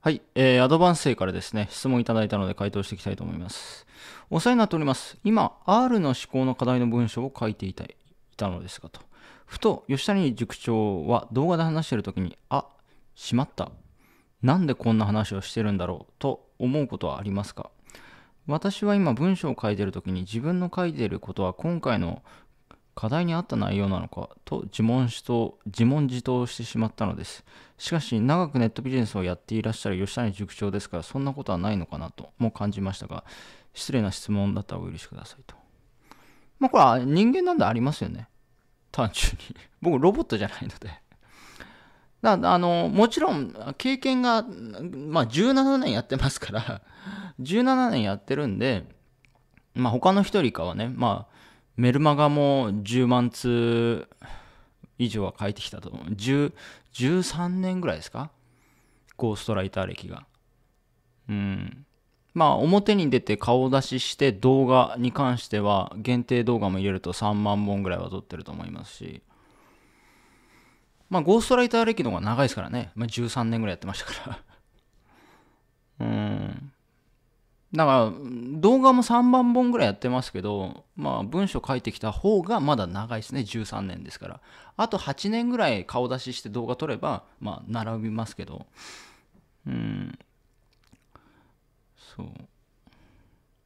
はい、えー、アドバンス生からですね、質問いただいたので回答していきたいと思います。お世話になっております。今、R の思考の課題の文章を書いていたいたのですがと。ふと、吉谷塾長は動画で話している時に、あ、しまった。なんでこんな話をしてるんだろうと思うことはありますか私は今文章を書いている時に自分の書いていることは今回の課題に合った内容なのかと自問自答自問自答してしまったのです。しかし、長くネットビジネスをやっていらっしゃる吉谷塾長ですから、そんなことはないのかなとも感じましたが、失礼な質問だったらお許しくださいと。まあ、これは人間なんでありますよね。単純に。僕、ロボットじゃないので。だあのもちろん経験が、まあ、17年やってますから17年やってるんで、まあ、他の人よりかはね、まあ、メルマガも10万通以上は書いてきたと思う。10 13年ぐらいですかゴーストライター歴が。うん。まあ、表に出て顔出しして動画に関しては、限定動画も入れると3万本ぐらいは撮ってると思いますし、まあ、ゴーストライター歴の方が長いですからね。まあ、13年ぐらいやってましたからうん。だから動画も3万本ぐらいやってますけど、まあ、文章書いてきた方がまだ長いですね13年ですからあと8年ぐらい顔出しして動画撮れば、まあ、並びますけどうんそう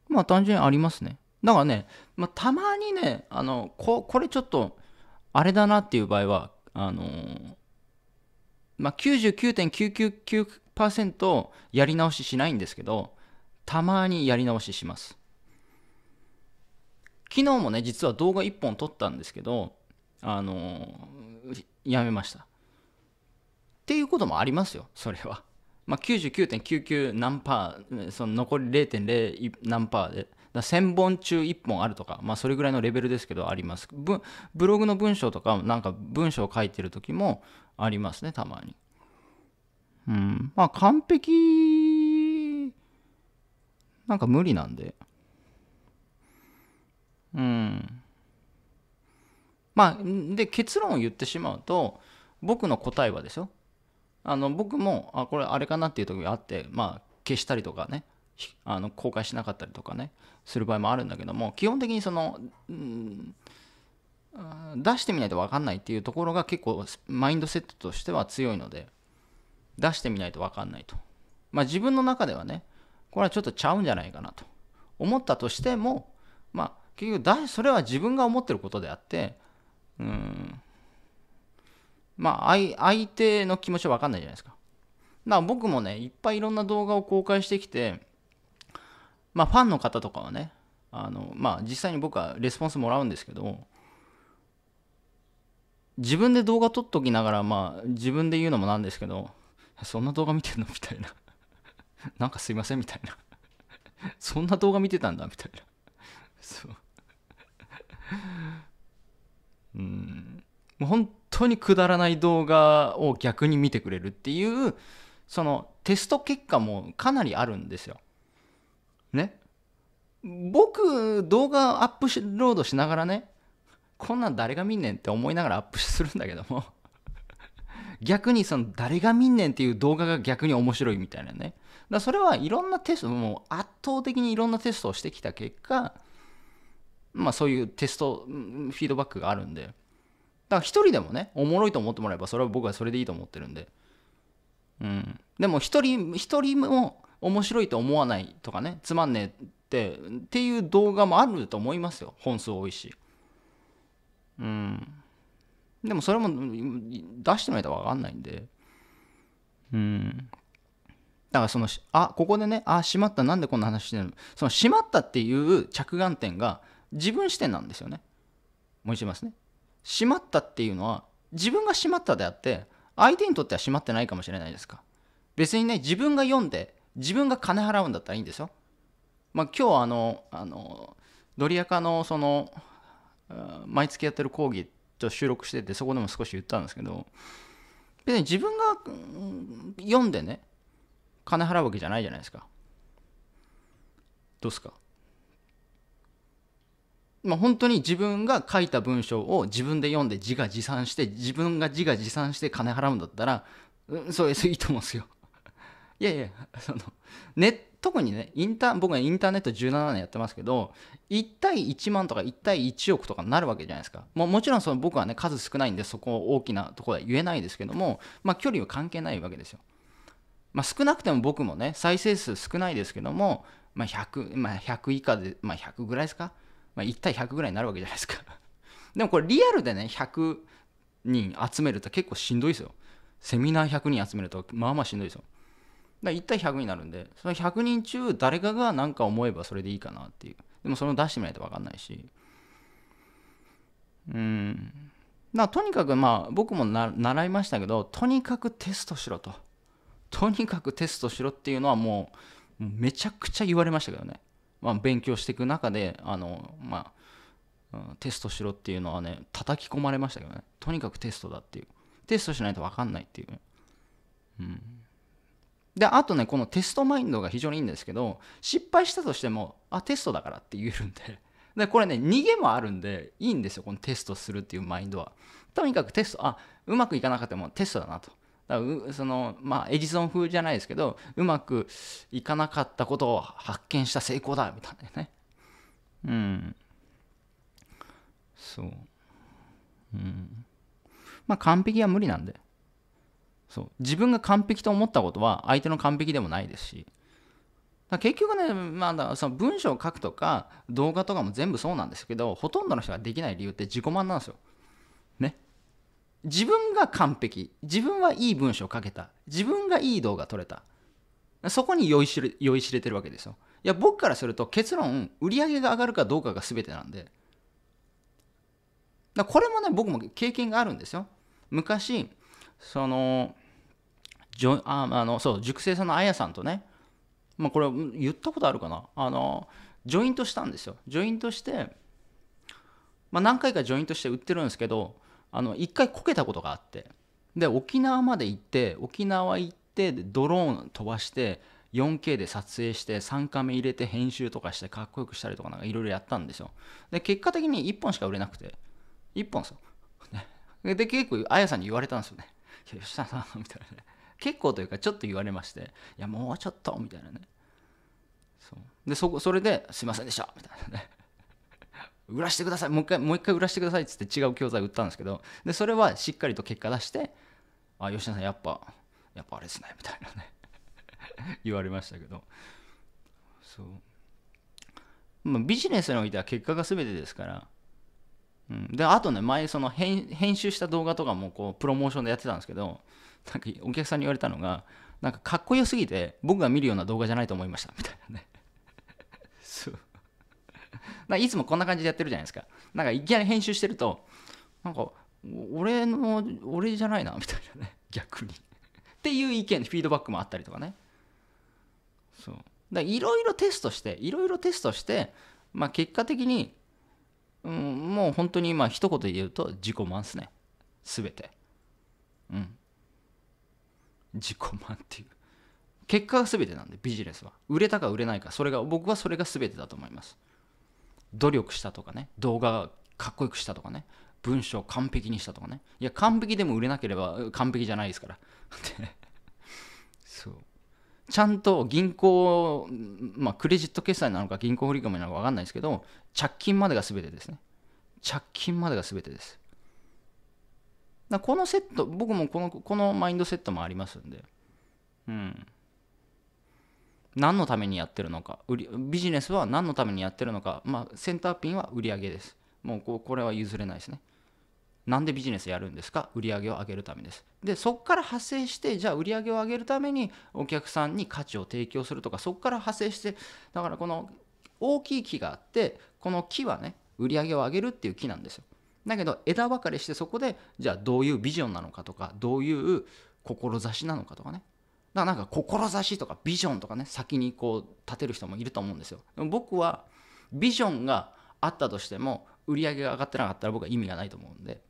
まあ単純にありますねだからね、まあ、たまにねあのここれちょっとあれだなっていう場合はあのー、まあ99.999% 99やり直ししないんですけどたまにやり直しします昨日もね実は動画1本撮ったんですけどあのやめましたっていうこともありますよそれはまあ99.99何パーその残り0.0何パーで1000本中1本あるとか、まあ、それぐらいのレベルですけどありますブブログの文章とかなんか文章を書いてる時もありますねたまにうんまあ完璧なんか無理なんで。うん。まあ、で、結論を言ってしまうと、僕の答えはですよ。あの、僕も、あ、これあれかなっていう時があって、まあ、消したりとかね、あの公開しなかったりとかね、する場合もあるんだけども、基本的にその、うん、出してみないと分かんないっていうところが結構マインドセットとしては強いので出してみないと分かんないとまあ自分の中ではねこれはちょっとちゃうんじゃないかなと思ったとしても、まあ、結局だ、それは自分が思ってることであって、うん、まあ、相手の気持ちは分かんないじゃないですか。だから僕もね、いっぱいいろんな動画を公開してきて、まあ、ファンの方とかはね、あの、まあ、実際に僕はレスポンスもらうんですけど、自分で動画撮っときながら、まあ、自分で言うのもなんですけど、そんな動画見てんのみたいな なんかすいませんみたいな そんな動画見てたんだみたいな そううんもう本当にくだらない動画を逆に見てくれるっていうそのテスト結果もかなりあるんですよ。ね僕動画アップロードしながらねこんなん誰が見んねんって思いながらアップするんだけども逆にその誰が見んねんっていう動画が逆に面白いみたいなねだそれはいろんなテスト、もう圧倒的にいろんなテストをしてきた結果、まあそういうテスト、フィードバックがあるんで、だから一人でもね、おもろいと思ってもらえば、それは僕はそれでいいと思ってるんで、うん。でも一人、一人も面白いと思わないとかね、つまんねえってっていう動画もあると思いますよ、本数多いし。うん。でもそれも出してないと分かんないんで。うん。だからその、あ、ここでね、あ、しまった、なんでこんな話してるのその、しまったっていう着眼点が自分視点なんですよね。もう一度言いますね。しまったっていうのは、自分がしまったであって、相手にとってはしまってないかもしれないですか。別にね、自分が読んで、自分が金払うんだったらいいんですよ。まあ、今日あの、あの、ドリアカのその、毎月やってる講義と収録してて、そこでも少し言ったんですけど、別に自分が読んでね、金払うわけじゃないじゃないですか。どうすかまあ、本当に自分が書いた文章を自分で読んで自画自賛して自分が自画自賛して金払うんだったら、うん、そういいと思うんですよ いやいやそのね特にねインター僕はインターネット17年やってますけど1対1万とか1対1億とかになるわけじゃないですかもうもちろんその僕はね数少ないんでそこ大きなところは言えないですけどもまあ距離は関係ないわけですよまあ、少なくても僕もね、再生数少ないですけども、まあ、100、まあ、100以下で、まあ、100ぐらいですか、まあ、1対100ぐらいになるわけじゃないですか でもこれリアルでね、100人集めると結構しんどいですよ。セミナー100人集めると、まあまあしんどいですよ。だ1対100になるんで、その100人中誰かが何か思えばそれでいいかなっていう。でもそれを出してみないと分かんないし。うん。とにかくまあ僕も習いましたけど、とにかくテストしろと。とにかくテストしろっていうのはもうめちゃくちゃ言われましたけどね、まあ、勉強していく中であの、まあ、テストしろっていうのはね叩き込まれましたけどねとにかくテストだっていうテストしないと分かんないっていう、うん、であとねこのテストマインドが非常にいいんですけど失敗したとしてもあテストだからって言えるんででこれね逃げもあるんでいいんですよこのテストするっていうマインドはとにかくテストあうまくいかなくてもテストだなとだからそのまあ、エジソン風じゃないですけどうまくいかなかったことを発見した成功だみたいなねうんそううんまあ完璧は無理なんでそう自分が完璧と思ったことは相手の完璧でもないですし結局ね、まあ、だその文章を書くとか動画とかも全部そうなんですけどほとんどの人ができない理由って自己満なんですよ自分が完璧自分はいい文章を書けた自分がいい動画撮れたそこに酔いしれ酔いしれてるわけですよいや僕からすると結論売り上げが上がるかどうかが全てなんでだこれもね僕も経験があるんですよ昔そのジョああのそう熟成さんのあやさんとね、まあ、これ言ったことあるかなあのジョイントしたんですよジョイントして、まあ、何回かジョイントして売ってるんですけどあの1回こけたことがあってで沖縄まで行って沖縄行ってドローン飛ばして 4K で撮影して3カメ入れて編集とかしてかっこよくしたりとかなんかいろいろやったんですよで結果的に1本しか売れなくて1本ですよで結構あやさんに言われたんですよね「吉田さん」みたいなね結構というかちょっと言われまして「いやもうちょっと」みたいなねそうでそそれで「すいませんでした」みたいなね売らしてくださいもう一回もう一回売らしてくださいっつって違う教材売ったんですけどでそれはしっかりと結果出してあ吉田さんやっぱやっぱあれですねみたいなね 言われましたけどそう、まあ、ビジネスにおいては結果が全てですからうん、であとね前その編集した動画とかもこうプロモーションでやってたんですけどなんかお客さんに言われたのがなんかかっこよすぎて僕が見るような動画じゃないと思いましたみたいなね そういつもこんな感じでやってるじゃないですか。なんかいきなり編集してると、なんか、俺の、俺じゃないな、みたいなね。逆にっていう意見、フィードバックもあったりとかね。そう。だいろいろテストして、いろいろテストして、まあ結果的に、うん、もう本当に今一言で言うと自己満っすね。すべて。うん。自己満っていう。結果がべてなんでビジネスは売れたか売れないかそれが僕はそれがすべてだと思います努力したとかね動画かっこよくしたとかね文章完璧にしたとかねいや完璧でも売れなければ完璧じゃないですから そうちゃんと銀行、まあ、クレジット決済なのか銀行振り込みなのか分かんないですけど着金までが全てですね着金までが全てですこのセット僕もこのこのマインドセットもありますんでうん何のためにやってるのか売りビジネスは何のためにやってるのか、まあ、センターピンは売り上げですもうここれは譲れないですねなんでビジネスやるんですか売り上げを上げるためですでそこから派生してじゃあ売り上げを上げるためにお客さんに価値を提供するとかそこから派生してだからこの大きい木があってこの木はね売り上げを上げるっていう木なんですよだけど枝分かれしてそこでじゃあどういうビジョンなのかとかどういう志なのかとかねだからなんか志とかビジョンとかね先にこう立てる人もいると思うんですよでも僕はビジョンがあったとしても売り上げが上がってなかったら僕は意味がないと思うんでだか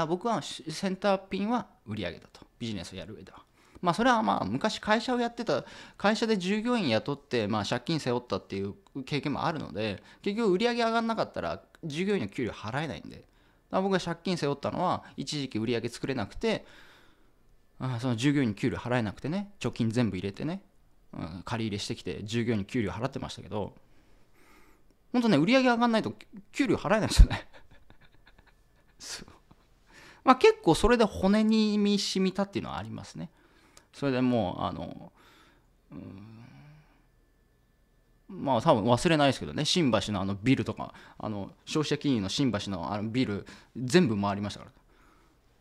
ら僕はセンターピンは売り上げだとビジネスをやる上ではまあそれはまあ昔会社をやってた会社で従業員雇ってまあ借金背負ったっていう経験もあるので結局売り上げ上がんなかったら従業員の給料払えないんで僕が借金背負ったのは一時期売り上げ作れなくてあその従業員に給料払えなくてね貯金全部入れてね、うん、借り入れしてきて従業員に給料払ってましたけど本当ね売り上げ上がんないと給料払えないですよね まあ、結構それで骨に身しみたっていうのはありますねそれでもうあの、うん、まあ多分忘れないですけどね新橋のあのビルとかあの消費者金融の新橋のあのビル全部回りましたから、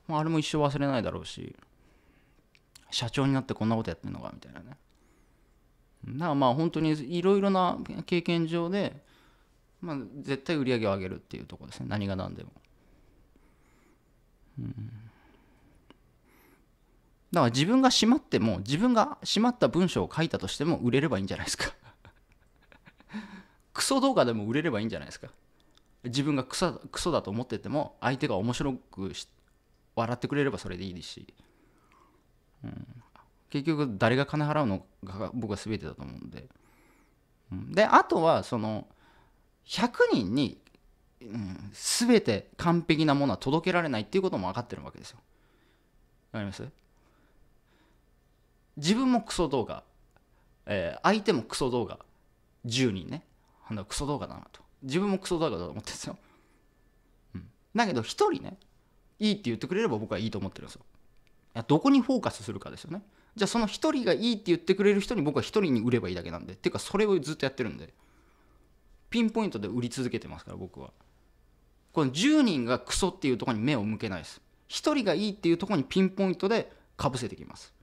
まあ、あれも一生忘れないだろうし社長になってこんなことやってんのかみたいなねだからまあ本当にいろいろな経験上で、まあ、絶対売り上げを上げるっていうところですね何が何でも、うん、だから自分が閉まっても自分が閉まった文章を書いたとしても売れればいいんじゃないですかクソ動画でも売れればいいんじゃないですか自分がクソクソだと思ってても相手が面白く笑ってくれればそれでいいですしうん、結局誰が金払うのが僕は全てだと思うんで、うん、であとはその100人に、うん、全て完璧なものは届けられないっていうことも分かってるわけですよわかります自分もクソ動画、えー、相手もクソ動画10人ねなんだクソ動画だなと自分もクソ動画だと思ってるんですよ、うん、だけど1人ねいいって言ってくれれば僕はいいと思ってるんですよやどこにフォーカスするかですよねじゃあその1人がいいって言ってくれる人に僕は1人に売ればいいだけなんでっていうかそれをずっとやってるんでピンポイントで売り続けてますから僕はこの10人がクソっていうとこに目を向けないです1人がいいっていうとこにピンポイントでかぶせてきます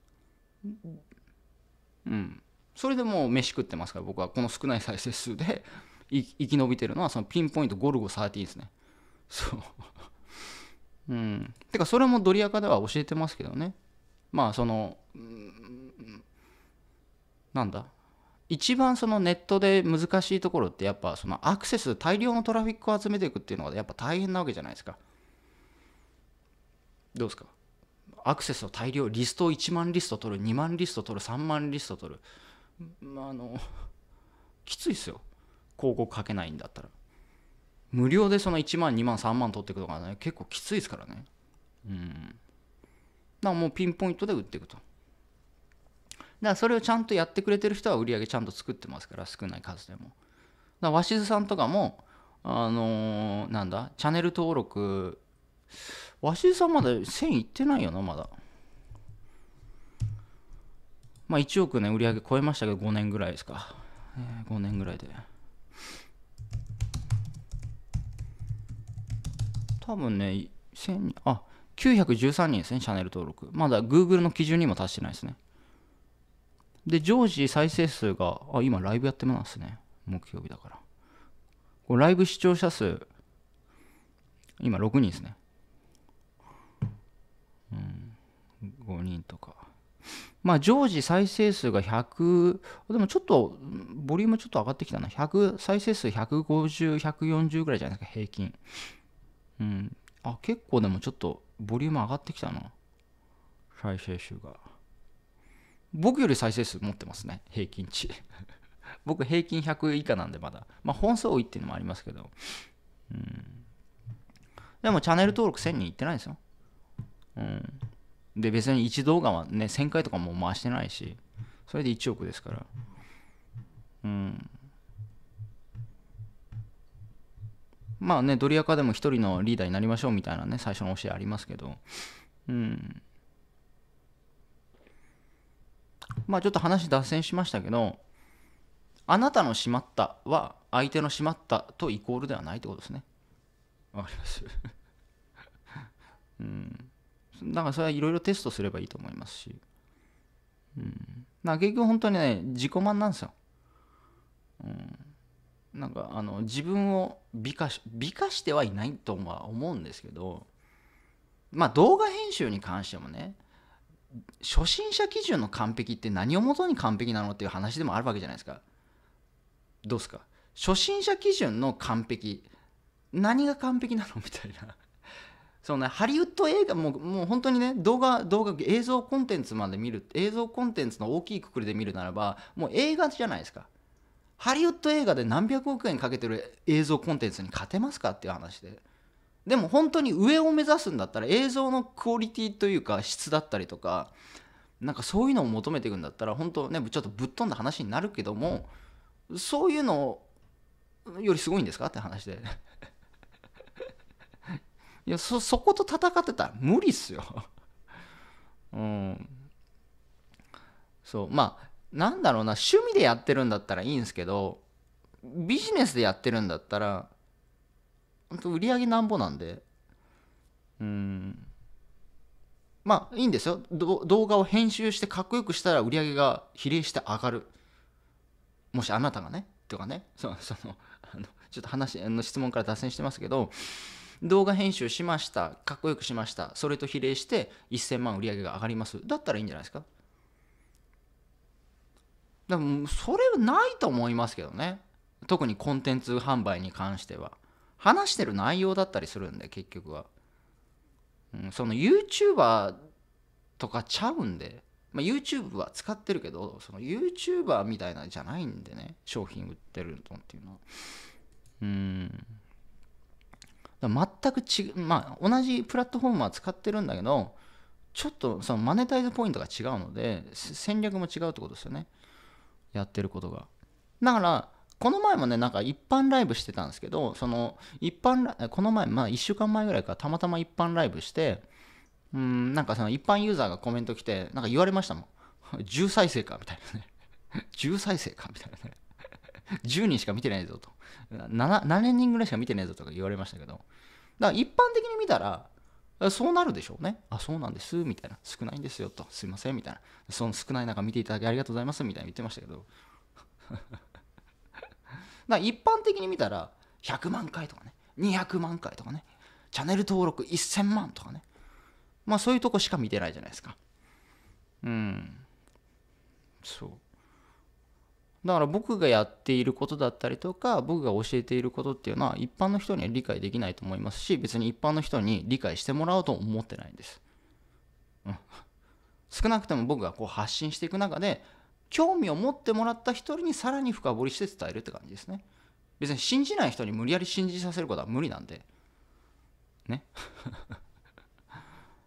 うんそれでもう飯食ってますから僕はこの少ない再生数で生き延びてるのはそのピンポイントゴルゴ13ですねそううん。てか、それもドリアカでは教えてますけどね。まあ、その、うん、なんだ。一番そのネットで難しいところってやっぱそのアクセス大量のトラフィックを集めていくっていうのがやっぱ大変なわけじゃないですかどうですかアクセスを大量リストを1万リスト取る2万リスト取る3万リスト取る、まあ、あのきついっすよ広告かけないんだったら無料でその1万2万3万取っていくとかね結構きついですからねうんだからもうピンポイントで売っていくとだからそれをちゃんとやってくれてる人は売り上げちゃんと作ってますから少ない数でもだから鷲津さんとかもあのー、なんだチャンネル登録鷲津さんまだ1000いってないよなまだまあ1億ね売り上げ超えましたけど5年ぐらいですか、えー、5年ぐらいで。多分ね、1000あ913人ですね、チャンネル登録。まだ Google の基準にも達してないですね。で、常時再生数が、あ、今ライブやってますね。木曜日だから。こライブ視聴者数、今6人ですね。うん、5人とか。まあ、常時再生数が100、でもちょっと、ボリュームちょっと上がってきたな。100、再生数150、140ぐらいじゃないですか、平均。うん。あ、結構でもちょっとボリューム上がってきたな。再生数が。僕より再生数持ってますね、平均値。僕、平均100以下なんで、まだ。まあ、本数多いっていうのもありますけど。うん。でも、チャンネル登録1000人いってないですよ。うん。で、別に1動画はね、1000回とかも回してないし、それで1億ですから。うん。まあね、ドリアカでも一人のリーダーになりましょうみたいなね、最初の教えありますけど、うん。まあちょっと話脱線しましたけど、あなたのしまったは相手のしまったとイコールではないってことですね。わかります うん。だからそれはいろいろテストすればいいと思いますし。うん。まあ結局本当にね、自己満なんですよ。なんかあの自分を美化し美化してはいないとは思うんですけどまあ動画編集に関してもね初心者基準の完璧って何をもとに完璧なのっていう話でもあるわけじゃないですか。どうすか初心者基準の完璧何が完璧なのみたいなそのねハリウッド映画ももう本当にね動画動画映像コンテンツまで見る映像コンテンツの大きいくくりで見るならばもう映画じゃないですかハリウッド映画で何百億円かけてる映像コンテンツに勝てますかっていう話ででも本当に上を目指すんだったら映像のクオリティというか質だったりとかなんかそういうのを求めていくんだったら本当ねちょっとぶっ飛んだ話になるけどもそういうのよりすごいんですかって話でいやそそこと戦ってたら無理っすようんそうまあなんだろうな趣味でやってるんだったらいいんですけどビジネスでやってるんだったら本当売り上げなんぼなんでうんまあいいんですよ動画を編集してかっこよくしたら売り上げが比例して上がるもしあなたがねとかねそ そのあのちょっと話の質問から脱線してますけど動画編集しましたかっこよくしましたそれと比例して1000万売り上げが上がりますだったらいいんじゃないですかでもそれはないと思いますけどね特にコンテンツ販売に関しては話してる内容だったりするんで結局は、うん、その YouTuber とかちゃうんで、まあ、YouTube は使ってるけどその YouTuber みたいなんじゃないんでね商品売ってるのっていうのはうん全く違うまあ同じプラットフォームは使ってるんだけどちょっとそのマネタイズポイントが違うので戦略も違うってことですよね。やってることがだからこの前もねなんか一般ライブしてたんですけどその一般この前まあ1週間前ぐらいからたまたま一般ライブしてうんなんかその一般ユーザーがコメント来てなんか言われましたもん10再生かみたいなね10 再生かみたいなね10人しか見てないぞと 7, 7人ぐらいしか見てないぞとか言われましたけどだから一般的に見たらそうなるでしょうね。あ、そうなんです、みたいな。少ないんですよ、と。すいません、みたいな。その少ない中見ていただきありがとうございます、みたいな言ってましたけど。だ 一般的に見たら、100万回とかね、200万回とかね、チャンネル登録1000万とかね。まあそういうとこしか見てないじゃないですか。うん。そう。だから僕がやっていることだったりとか僕が教えていることっていうのは一般の人には理解できないと思いますし別に一般の人に理解してもらおうと思ってないんです、うん、少なくとも僕がこう発信していく中で興味を持ってもらった人にさらに深掘りして伝えるって感じですね別に信じない人に無理やり信じさせることは無理なんでね だか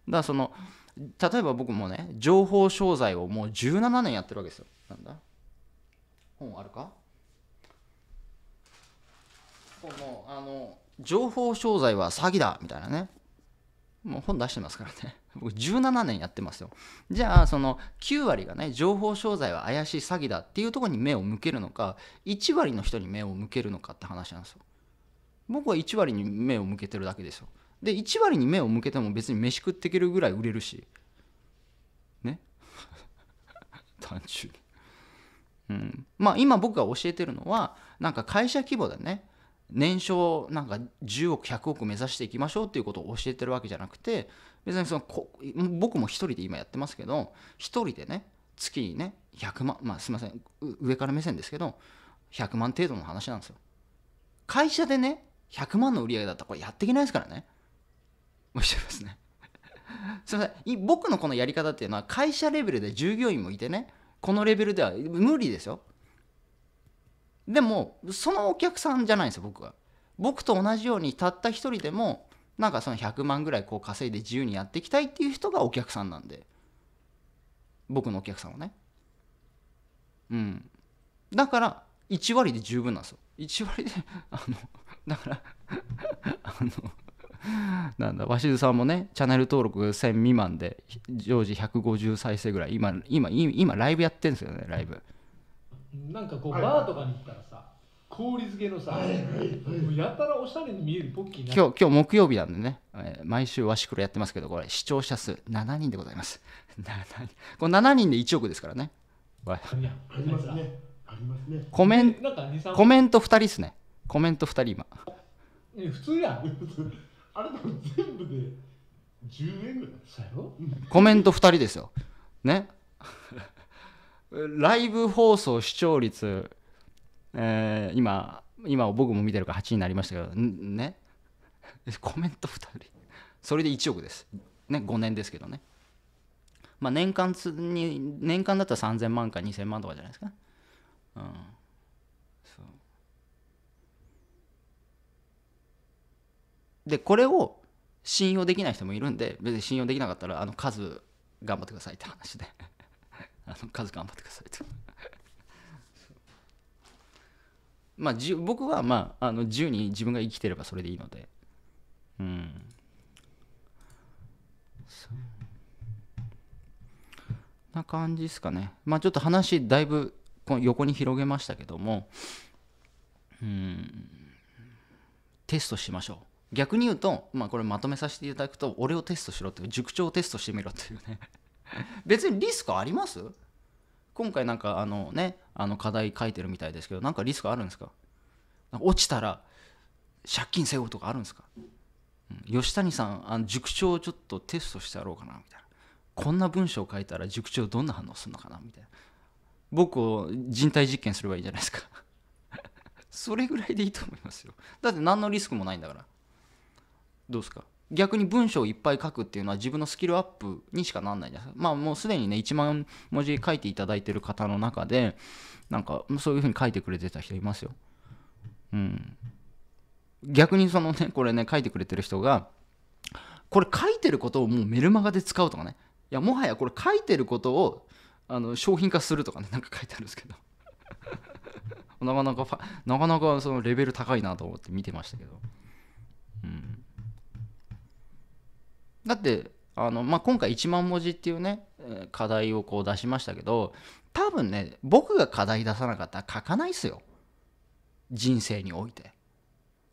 らその例えば僕もね情報商材をもう17年やってるわけですよなんだ本あるか本もあの情報商材は詐欺だみたいなねもう本出してますからね 僕17年やってますよじゃあその9割がね情報商材は怪しい詐欺だっていうところに目を向けるのか1割の人に目を向けるのかって話なんですよ僕は1割に目を向けてるだけですよで1割に目を向けても別に飯食っていけるぐらい売れるしね 単純にうん、まあ今僕が教えてるのはなんか会社規模でね年商なんか10億100億目指していきましょうっていうことを教えてるわけじゃなくて別にその僕も一人で今やってますけど一人でね月にね100万まあすいません上から目線ですけど100万程度の話なんですよ会社でね100万の売り上げだったらこれやっていけないですからねおっしゃいますね すいません僕のこのやり方っていうのは会社レベルで従業員もいてねこのレベルでは無理ですよでもそのお客さんじゃないんですよ僕は僕と同じようにたった一人でもなんかその100万ぐらいこう稼いで自由にやっていきたいっていう人がお客さんなんで僕のお客さんはねうんだから1割で十分なんですよ1割であのだから あのなんだ鷲津さんもねチャンネル登録1000未満で常時150再生ぐらい今今今ライブやってるんですよねライブなんかこうバーとかに行ったらさ氷漬けのさ、はいやたらおしゃれに見えるポッキー今日今日木曜日なんでね、えー、毎週ワシクロやってますけどこれ視聴者数7人でございます7 人こ7人で1億ですからねありますねありますねコメンコメント2人ですねコメント2人今普通やん あれ全部で10円ぐらいコメント2人ですよね ライブ放送視聴率、えー、今今僕も見てるから8になりましたけどね コメント2人それで1億ですね5年ですけどねまあ年間に年間だったら3000万か2000万とかじゃないですか、うんでこれを信用できない人もいるんで別に信用できなかったらあの数頑張ってくださいって話で あの数頑張ってくださいと まあ僕はまああの自由に自分が生きてればそれでいいのでうんそんな感じですかねまあちょっと話だいぶ横に広げましたけどもうんテストしましょう逆に言うと、まあ、これまとめさせていただくと俺をテストしろっていう塾長をテストしてみろっていうね 別にリスクあります今回なんかあのねあの課題書いてるみたいですけどなんかリスクあるんですか落ちたら借金背負うとかあるんですか、うん、吉谷さんあの塾長をちょっとテストしてやろうかなみたいなこんな文章書いたら塾長どんな反応するのかなみたいな僕を人体実験すればいいじゃないですか それぐらいでいいと思いますよだって何のリスクもないんだからどうですか逆に文章をいっぱい書くっていうのは自分のスキルアップにしかなんないじゃないですか。まあもうすでにね1万文字書いていただいてる方の中でなんかそういうふうに書いてくれてた人いますよ。うん。逆にそのねこれね書いてくれてる人がこれ書いてることをもうメルマガで使うとかねいやもはやこれ書いてることをあの商品化するとかねなんか書いてあるんですけど なかなかなかなかそのレベル高いなと思って見てましたけど。だってあの、まあ、今回1万文字っていうね課題をこう出しましたけど多分ね僕が課題出さなかったら書かないっすよ人生において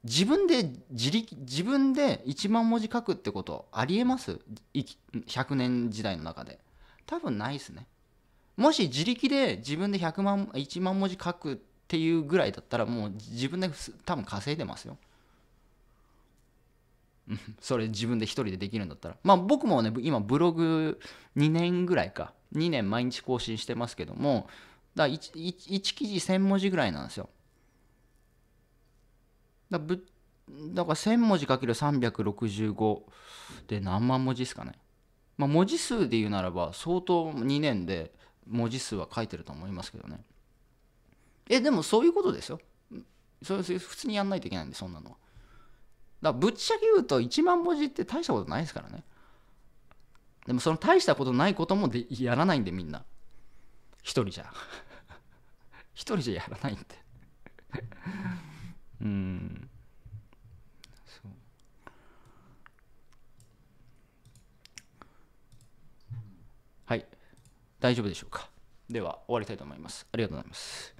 自分で自力自分で1万文字書くってことありえます100年時代の中で多分ないっすねもし自力で自分で100万1万文字書くっていうぐらいだったらもう自分で多分稼いでますよそれ自分で一人でできるんだったら。まあ僕もね、今ブログ2年ぐらいか、2年毎日更新してますけども、だ 1, 1, 1記事1000文字ぐらいなんですよ。だぶだから1000文字かける365で何万文字ですかね。まあ文字数で言うならば相当2年で文字数は書いてると思いますけどね。え、でもそういうことですよ。それ普通にやんないといけないんで、そんなのは。だぶっちゃけ言うと1万文字って大したことないですからね。でもその大したことないこともでやらないんでみんな。一人じゃ。一人じゃやらないんでうん。そう。はい。大丈夫でしょうか。では終わりたいと思います。ありがとうございます。